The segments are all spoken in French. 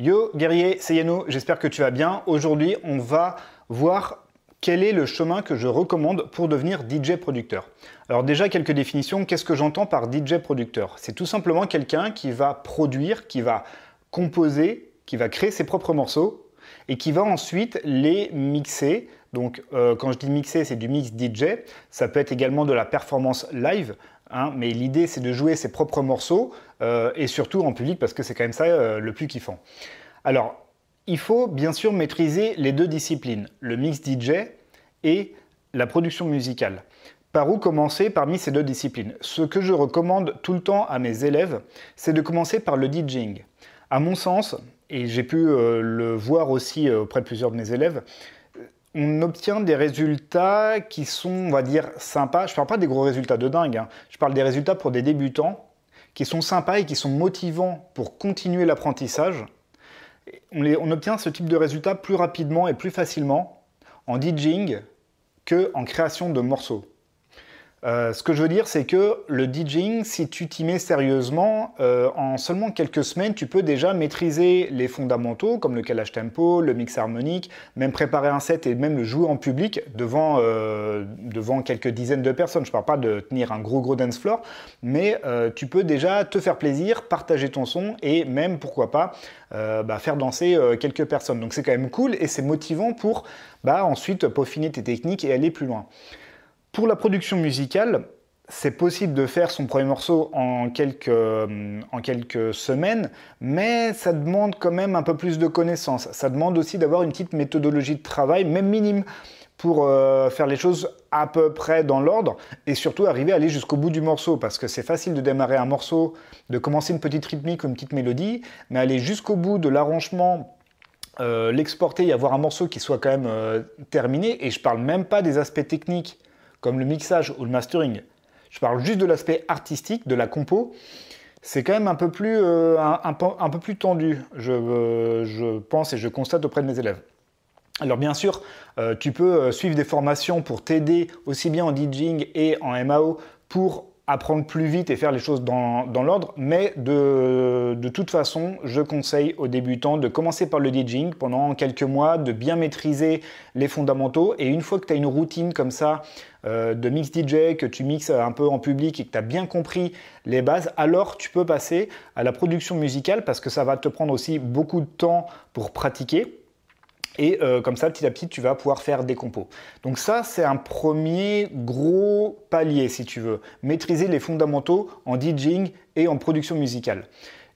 Yo guerrier, c'est Yano, j'espère que tu vas bien. Aujourd'hui, on va voir quel est le chemin que je recommande pour devenir DJ producteur. Alors déjà, quelques définitions. Qu'est-ce que j'entends par DJ producteur C'est tout simplement quelqu'un qui va produire, qui va composer, qui va créer ses propres morceaux et qui va ensuite les mixer. Donc euh, quand je dis mixer, c'est du mix DJ. Ça peut être également de la performance live. Hein, mais l'idée, c'est de jouer ses propres morceaux, euh, et surtout en public, parce que c'est quand même ça euh, le plus kiffant. Alors, il faut bien sûr maîtriser les deux disciplines, le mix DJ et la production musicale. Par où commencer parmi ces deux disciplines Ce que je recommande tout le temps à mes élèves, c'est de commencer par le DJing. À mon sens, et j'ai pu euh, le voir aussi auprès de plusieurs de mes élèves, on obtient des résultats qui sont, on va dire, sympas. Je ne parle pas des gros résultats de dingue, hein. je parle des résultats pour des débutants qui sont sympas et qui sont motivants pour continuer l'apprentissage. On, on obtient ce type de résultats plus rapidement et plus facilement en DJing que en création de morceaux. Euh, ce que je veux dire, c'est que le DJing, si tu t'y mets sérieusement, euh, en seulement quelques semaines, tu peux déjà maîtriser les fondamentaux comme le calage tempo, le mix harmonique, même préparer un set et même le jouer en public devant, euh, quelques dizaines de personnes. Je ne parle pas de tenir un gros gros dance floor, mais tu peux déjà te faire plaisir, partager ton son et même, pourquoi pas, bah, faire danser quelques personnes. Donc c'est quand même cool et c'est motivant pour bah, ensuite peaufiner tes techniques et aller plus loin. Pour la production musicale, c'est possible de faire son premier morceau euh, en quelques, semaines, mais ça demande quand même un peu plus de connaissances. Ça demande aussi d'avoir une petite méthodologie de travail, même minime, pour euh, faire les choses à peu près dans l'ordre et surtout arriver à aller jusqu'au bout du morceau parce que c'est facile de démarrer un morceau, de commencer une petite rythmique ou une petite mélodie, mais aller jusqu'au bout de l'arrangement euh, l'exporter et avoir un morceau qui soit quand même terminé. Et je parle même pas des aspects techniques comme le mixage ou le mastering. Je parle juste de l'aspect artistique, de la compo. C'est quand même un peu plus, euh, un, peu plus tendu, euh, je, pense et je constate auprès de mes élèves. Alors bien sûr, euh, tu peux suivre des formations pour t'aider aussi bien en DJing et en MAO pour apprendre plus vite et faire les choses dans, dans l'ordre, mais de, de, toute façon, je conseille aux débutants de commencer par le DJing pendant quelques mois, de bien maîtriser les fondamentaux, et une fois que tu as une routine comme ça euh, de mix DJ, que tu mixes un peu en public et que tu as bien compris les bases, alors tu peux passer à la production musicale, parce que ça va te prendre aussi beaucoup de temps pour pratiquer. Et euh, comme ça, petit à petit, tu vas pouvoir faire des compos. Donc ça, c'est un premier gros palier, si tu veux. Maîtriser les fondamentaux en DJing et en production musicale.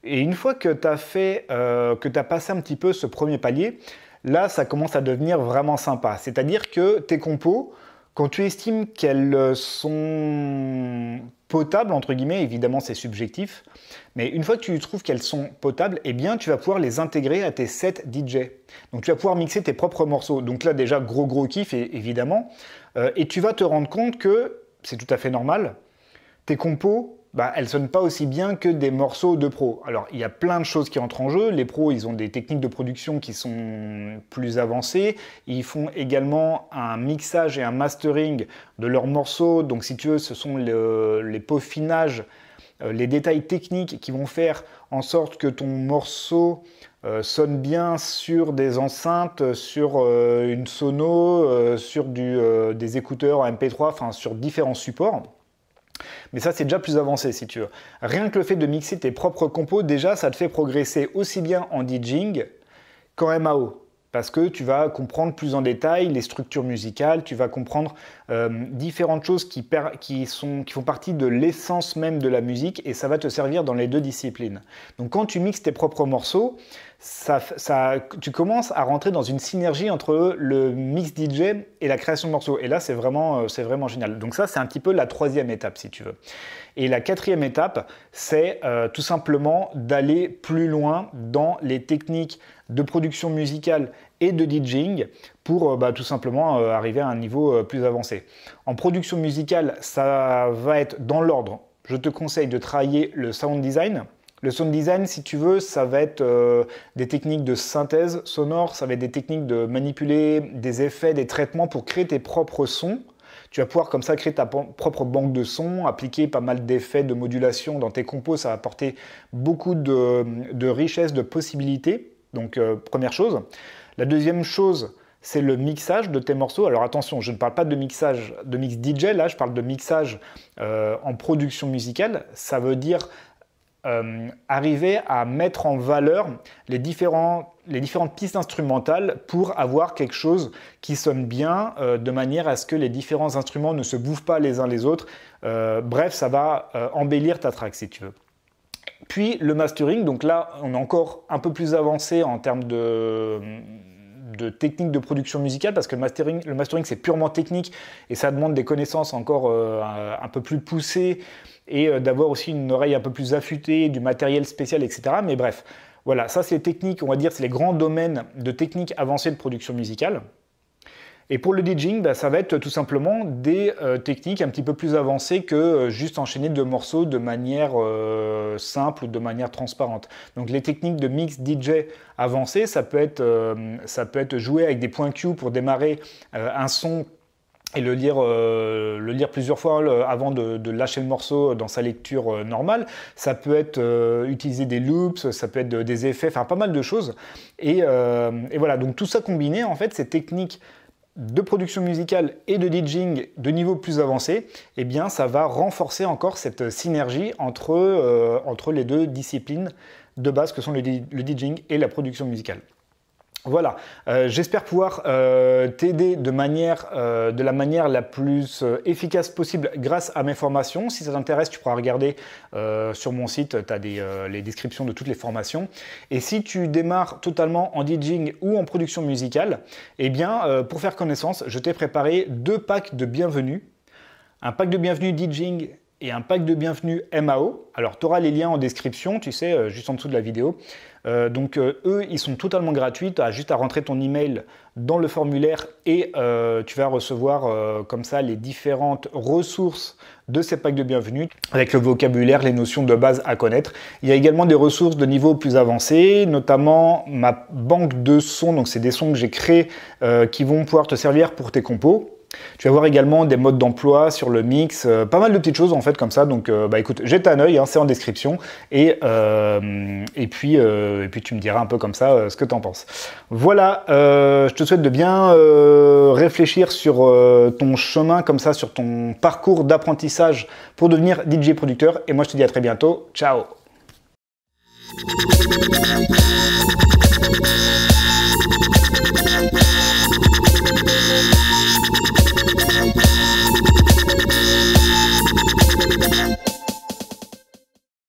Et une fois que tu as fait, euh, que tu as passé un petit peu ce premier palier, là, ça commence à devenir vraiment sympa. C'est-à-dire que tes compos, quand tu estimes qu'elles euh, sont potables, entre guillemets, évidemment c'est subjectif, mais une fois que tu trouves qu'elles sont potables, eh bien tu vas pouvoir les intégrer à tes sets DJ. Donc tu vas pouvoir mixer tes propres morceaux. Donc là déjà gros gros kiff évidemment. Euh, et tu vas te rendre compte que, c'est tout à fait normal, tes compos bah, elles sonnent pas aussi bien que des morceaux de pro. Alors il y a plein de choses qui entrent en jeu. Les pros, ils ont des techniques de production qui sont plus avancées. Ils font également un mixage et un mastering de leurs morceaux. Donc si tu veux, ce sont les peaufinages, euh, les détails techniques qui vont faire en sorte que ton morceau euh, sonne bien sur des enceintes, euh, sur une sono, sur des écouteurs MP3, enfin sur différents supports. Mais ça, c'est déjà plus avancé si tu veux. Rien que le fait de mixer tes propres compos, déjà, ça te fait progresser aussi bien en DJing qu'en MAO. Parce que tu vas comprendre plus en détail les structures musicales, tu vas comprendre euh, différentes choses qui, sont, qui font partie de l'essence même de la musique et ça va te servir dans les deux disciplines. Donc quand tu mixes tes propres morceaux, tu commences à rentrer dans une synergie entre le mix DJ et la création de morceaux. Et là, euh, c'est vraiment, génial. Donc ça, c'est un petit peu la troisième étape, si tu veux. Et la quatrième étape, c'est euh, tout simplement d'aller plus loin dans les techniques de production musicale et de DJing pour euh, bah, tout simplement arriver à un niveau plus avancé. En production musicale, ça va être dans l'ordre. Je te conseille de travailler le sound design le sound design, si tu veux, ça va être euh, des techniques de synthèse sonore, ça va être des techniques de manipuler des effets, des traitements pour créer tes propres sons. Tu vas pouvoir comme ça créer ta propre banque de sons, appliquer pas mal d'effets de modulation dans tes compos, ça va apporter beaucoup de, de richesse, de possibilités. Donc euh, première chose. La deuxième chose, c'est le mixage de tes morceaux. Alors attention, je ne parle pas de mixage, de mix DJ, là je parle de mixage euh, en production musicale. Ça veut dire euh, arriver à mettre en valeur les, différentes pistes instrumentales pour avoir quelque chose qui sonne bien euh, de manière à ce que les différents instruments ne se bouffent pas les uns les autres. Euh, bref, ça va embellir ta track si tu veux. Puis le mastering, donc là on est encore un peu plus avancé en termes de de technique de production musicale, parce que le mastering, le mastering c'est purement technique et ça demande des connaissances encore euh, un, peu plus poussées et euh, d'avoir aussi une oreille un peu plus affûtée, du matériel spécial, etc. Mais bref, voilà, ça c'est les techniques, on va dire, c'est les grands domaines de techniques avancées de production musicale. Et pour le DJing, bah, ça va être tout simplement des euh, techniques un petit peu plus avancées que euh, juste enchaîner deux morceaux de manière euh, simple ou de manière transparente. Donc les techniques de mix DJ avancées, ça peut être, ça peut être jouer avec des points Q pour démarrer un son et le lire, le lire plusieurs fois avant de, lâcher le morceau dans sa lecture normale. Ça peut être utiliser des loops, ça peut être des effets, enfin pas mal de choses. Et, et, voilà, donc tout ça combiné, en fait, ces techniques de production musicale et de DJing de niveau plus avancé, eh bien ça va renforcer encore cette synergie euh, entre, les deux disciplines de base que sont le, le DJing et la production musicale. Voilà, euh, j'espère pouvoir euh, t'aider de, manière, euh, de la manière la plus efficace possible grâce à mes formations. Si ça t'intéresse, tu pourras regarder sur mon site, tu as les descriptions de toutes les formations. Et si tu démarres totalement en DJing ou en production musicale, eh bien, pour faire connaissance, je t'ai préparé deux packs de bienvenue. Un pack de bienvenue DJing et un pack de bienvenue MAO. Alors, tu auras les liens en description, tu sais, euh, juste en dessous de la vidéo. Euh, donc, euh, eux, ils sont totalement gratuits. Tu as juste à rentrer ton email dans le formulaire et tu vas recevoir comme ça les différentes ressources de ces packs de bienvenue avec le vocabulaire, les notions de base à connaître. Il y a également des ressources de niveau plus avancé, notamment ma banque de sons. Donc, c'est des sons que j'ai créés qui vont pouvoir te servir pour tes compos. Tu vas voir également des modes d'emploi sur le mix, euh, pas mal de petites choses en fait comme ça. Donc euh, bah écoute, jette un œil, hein, c'est en description. Et, euh, puis, et puis tu me diras un peu comme ça ce que tu t'en penses. Voilà, je te souhaite de bien réfléchir sur ton chemin comme ça, sur ton parcours d'apprentissage pour devenir DJ producteur. Et moi je te dis à très bientôt. Ciao